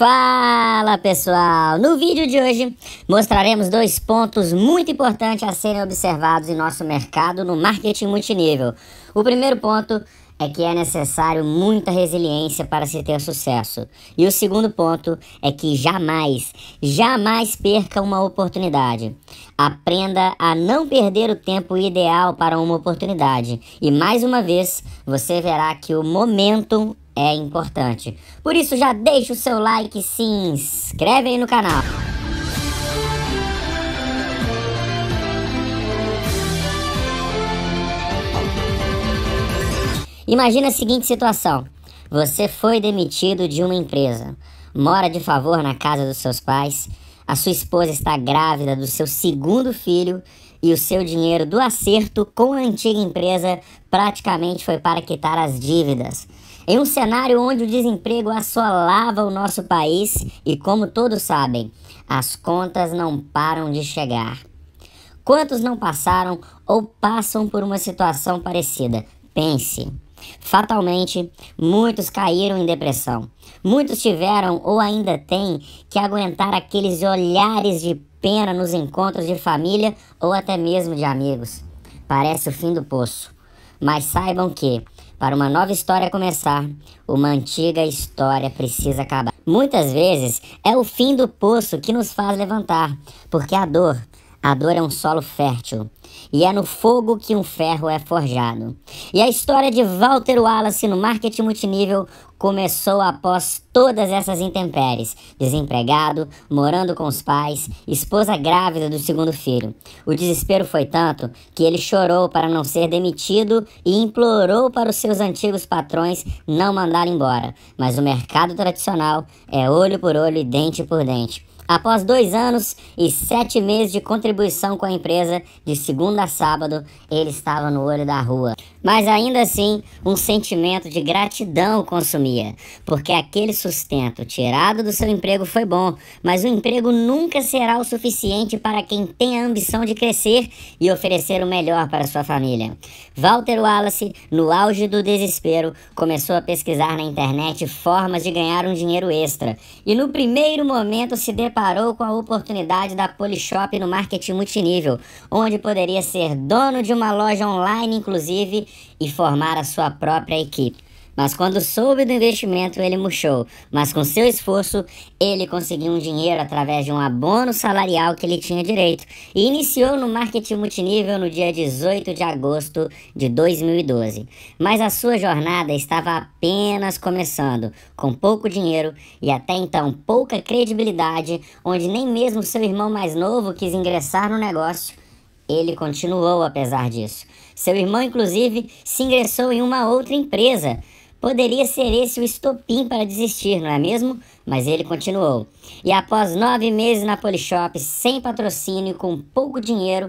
Fala pessoal! No vídeo de hoje mostraremos dois pontos muito importantes a serem observados em nosso mercado no marketing multinível. O primeiro ponto é que é necessário muita resiliência para se ter sucesso. E o segundo ponto é que jamais, jamais perca uma oportunidade. Aprenda a não perder o tempo ideal para uma oportunidade. E mais uma vez, você verá que o momento é importante. Por isso, já deixa o seu like e se inscreve aí no canal. Imagina a seguinte situação: você foi demitido de uma empresa, mora de favor na casa dos seus pais, a sua esposa está grávida do seu segundo filho e o seu dinheiro do acerto com a antiga empresa praticamente foi para quitar as dívidas. Em um cenário onde o desemprego assolava o nosso país e, como todos sabem, as contas não param de chegar. Quantos não passaram ou passam por uma situação parecida? Pense. Fatalmente, muitos caíram em depressão. Muitos tiveram ou ainda têm que aguentar aqueles olhares de pena nos encontros de família ou até mesmo de amigos. Parece o fim do poço. Mas saibam que, para uma nova história começar, uma antiga história precisa acabar. Muitas vezes é o fim do poço que nos faz levantar, porque a dor, a dor é um solo fértil, e é no fogo que um ferro é forjado. E a história de Walter Wallace no marketing multinível começou após todas essas intempéries: desempregado, morando com os pais, esposa grávida do segundo filho. O desespero foi tanto que ele chorou para não ser demitido e implorou para os seus antigos patrões não mandá-lo embora. Mas o mercado tradicional é olho por olho e dente por dente. Após dois anos e sete meses de contribuição com a empresa, de segunda a sábado, ele estava no olho da rua. Mas ainda assim, um sentimento de gratidão consumia, porque aquele sustento tirado do seu emprego foi bom, mas o emprego nunca será o suficiente para quem tem a ambição de crescer e oferecer o melhor para sua família. Walter Wallace, no auge do desespero, começou a pesquisar na internet formas de ganhar um dinheiro extra e, no primeiro momento, se deparou com a oportunidade da Polishop no marketing multinível, onde poderia ser dono de uma loja online, inclusive e formar a sua própria equipe. Mas quando soube do investimento, ele murchou. Mas com seu esforço, ele conseguiu um dinheiro através de um abono salarial que ele tinha direito. E iniciou no marketing multinível no dia 18 de agosto de 2012. Mas a sua jornada estava apenas começando, com pouco dinheiro e até então pouca credibilidade, onde nem mesmo seu irmão mais novo quis ingressar no negócio. Ele continuou apesar disso. Seu irmão, inclusive, se ingressou em uma outra empresa. Poderia ser esse o estopim para desistir, não é mesmo? Mas ele continuou. E após nove meses na Polishop, sem patrocínio, com pouco dinheiro,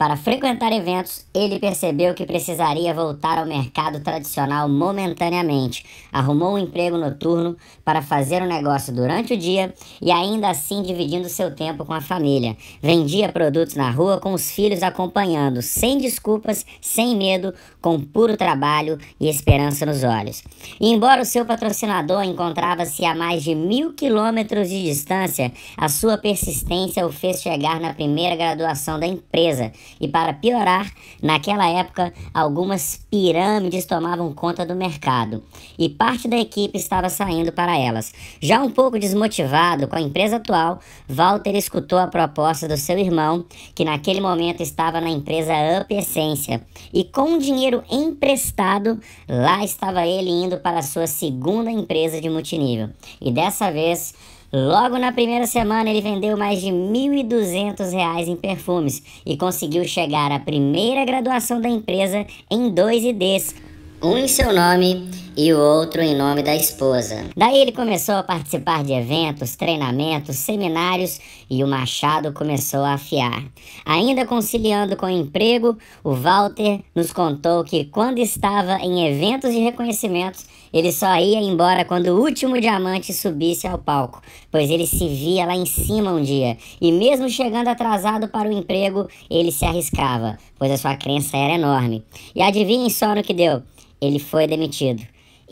para frequentar eventos, ele percebeu que precisaria voltar ao mercado tradicional momentaneamente. Arrumou um emprego noturno para fazer o um negócio durante o dia e ainda assim dividindo seu tempo com a família. Vendia produtos na rua com os filhos acompanhando, sem desculpas, sem medo, com puro trabalho e esperança nos olhos. E embora o seu patrocinador encontrava-se a mais de mil quilômetros de distância, a sua persistência o fez chegar na primeira graduação da empresa e para piorar, naquela época, algumas pirâmides tomavam conta do mercado e parte da equipe estava saindo para elas. Já um pouco desmotivado com a empresa atual, Walter escutou a proposta do seu irmão, que naquele momento estava na empresa Up Essência, e com dinheiro emprestado, lá estava ele indo para a sua segunda empresa de multinível. E dessa vez, Logo na primeira semana, ele vendeu mais de R$ 1.200 em perfumes e conseguiu chegar à primeira graduação da empresa em dois IDs, um em seu nome e o outro em nome da esposa. Daí ele começou a participar de eventos, treinamentos, seminários e o machado começou a afiar. Ainda conciliando com o emprego, o Walter nos contou que quando estava em eventos e reconhecimentos, ele só ia embora quando o último diamante subisse ao palco, pois ele se via lá em cima um dia e mesmo chegando atrasado para o emprego, ele se arriscava, pois a sua crença era enorme. E adivinhem só no que deu ele foi demitido.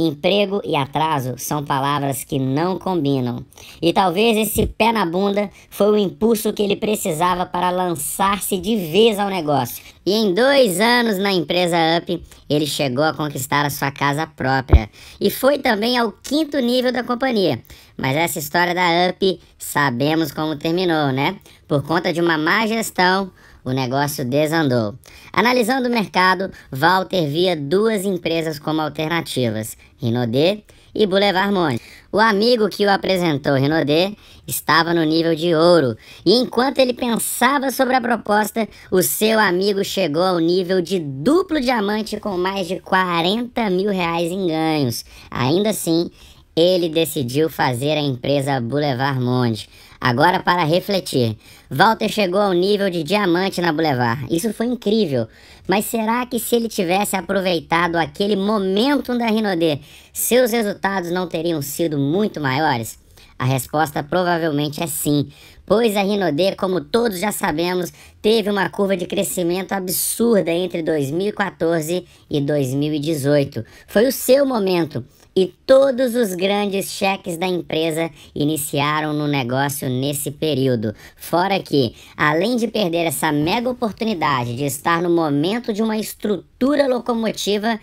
Emprego e atraso são palavras que não combinam. E talvez esse pé na bunda foi o impulso que ele precisava para lançar-se de vez ao negócio. E em dois anos na empresa Up, ele chegou a conquistar a sua casa própria. E foi também ao quinto nível da companhia. Mas essa história da Up, sabemos como terminou, né? Por conta de uma má gestão, o negócio desandou. Analisando o mercado, Walter via duas empresas como alternativas: Rinodê e Boulevard Monte. O amigo que o apresentou, Renaudet, estava no nível de ouro, e enquanto ele pensava sobre a proposta, o seu amigo chegou ao nível de duplo diamante com mais de 40 mil reais em ganhos. Ainda assim, ele decidiu fazer a empresa Boulevard Monde. Agora para refletir. Walter chegou ao nível de diamante na Boulevard. Isso foi incrível. Mas será que se ele tivesse aproveitado aquele momento da Rinodê, seus resultados não teriam sido muito maiores? A resposta provavelmente é sim, pois a Rinodê, como todos já sabemos, teve uma curva de crescimento absurda entre 2014 e 2018. Foi o seu momento e todos os grandes cheques da empresa iniciaram no negócio nesse período. Fora que, além de perder essa mega oportunidade de estar no momento de uma estrutura locomotiva,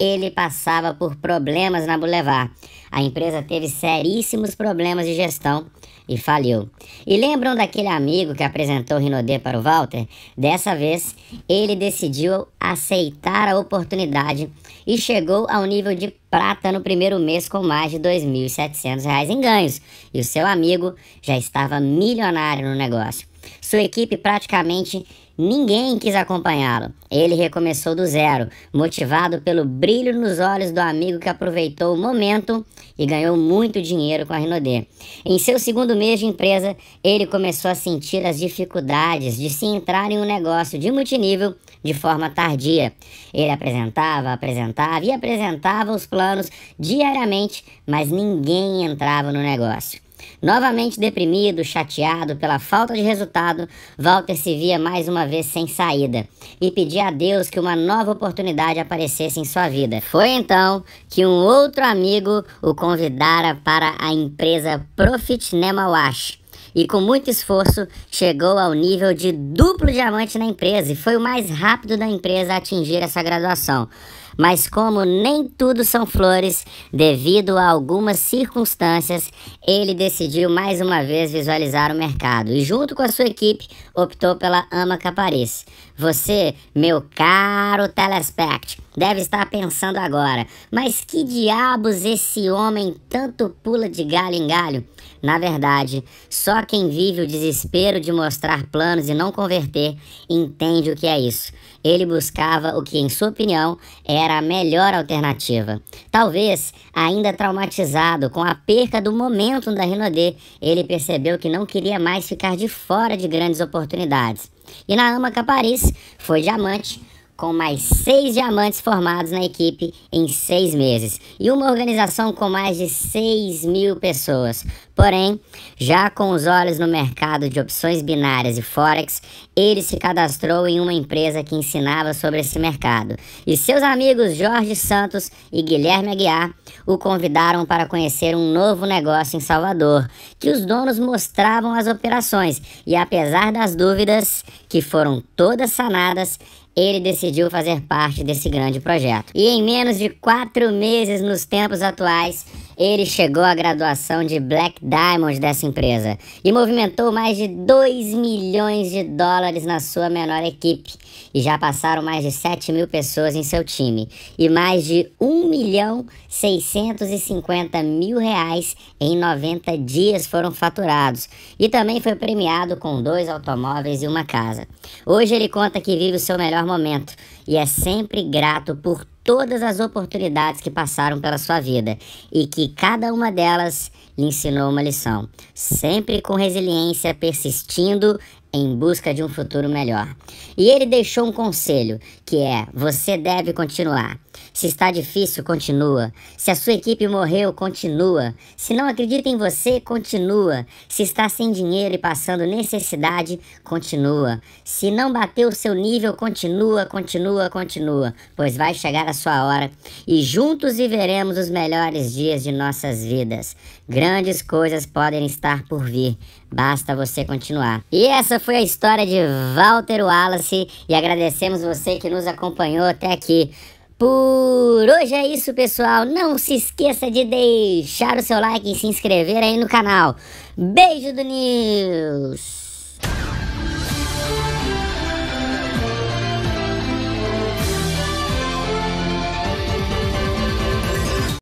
ele passava por problemas na Boulevard. A empresa teve seríssimos problemas de gestão e faliu. E lembram daquele amigo que apresentou o Rinodê para o Walter? Dessa vez, ele decidiu aceitar a oportunidade e chegou ao nível de prata no primeiro mês com mais de R$ 2.700 em ganhos. E o seu amigo já estava milionário no negócio. Sua equipe praticamente ninguém quis acompanhá-lo. Ele recomeçou do zero, motivado pelo brilho nos olhos do amigo que aproveitou o momento e ganhou muito dinheiro com a Renaudê. Em seu segundo mês de empresa, ele começou a sentir as dificuldades de se entrar em um negócio de multinível de forma tardia. Ele apresentava, apresentava e apresentava os planos diariamente, mas ninguém entrava no negócio. Novamente deprimido, chateado pela falta de resultado, Walter se via mais uma vez sem saída e pedia a Deus que uma nova oportunidade aparecesse em sua vida. Foi então que um outro amigo o convidara para a empresa Profit Nemawash e com muito esforço chegou ao nível de duplo diamante na empresa e foi o mais rápido da empresa a atingir essa graduação. Mas como nem tudo são flores, devido a algumas circunstâncias, ele decidiu mais uma vez visualizar o mercado e junto com a sua equipe optou pela Ama Paris. Você, meu caro telespect, deve estar pensando agora, mas que diabos esse homem tanto pula de galho em galho? Na verdade, só quem vive o desespero de mostrar planos e não converter entende o que é isso ele buscava o que, em sua opinião, era a melhor alternativa. Talvez, ainda traumatizado com a perca do momento da Rinodê, ele percebeu que não queria mais ficar de fora de grandes oportunidades. E na Amaca Paris, foi diamante com mais seis diamantes formados na equipe em seis meses e uma organização com mais de 6 mil pessoas. Porém, já com os olhos no mercado de opções binárias e forex, ele se cadastrou em uma empresa que ensinava sobre esse mercado. E seus amigos Jorge Santos e Guilherme Aguiar o convidaram para conhecer um novo negócio em Salvador, que os donos mostravam as operações e apesar das dúvidas que foram todas sanadas, ele decidiu fazer parte desse grande projeto. E em menos de quatro meses nos tempos atuais, ele chegou à graduação de Black Diamond dessa empresa e movimentou mais de 2 milhões de dólares na sua menor equipe. E já passaram mais de 7 mil pessoas em seu time e mais de 1 milhão 650 mil reais em 90 dias foram faturados. E também foi premiado com dois automóveis e uma casa. Hoje ele conta que vive o seu melhor momento e é sempre grato por todas as oportunidades que passaram pela sua vida e que cada uma delas lhe ensinou uma lição, sempre com resiliência, persistindo em busca de um futuro melhor. E ele deixou um conselho, que é: você deve continuar. Se está difícil, continua. Se a sua equipe morreu, continua. Se não acredita em você, continua. Se está sem dinheiro e passando necessidade, continua. Se não bateu o seu nível, continua, continua, continua. Pois vai chegar a sua hora e juntos viveremos os melhores dias de nossas vidas. Grandes coisas podem estar por vir. Basta você continuar. E essa foi a história de Walter Wallace e agradecemos você que nos acompanhou até aqui. Por hoje é isso, pessoal. Não se esqueça de deixar o seu like e se inscrever aí no canal. Beijo do News!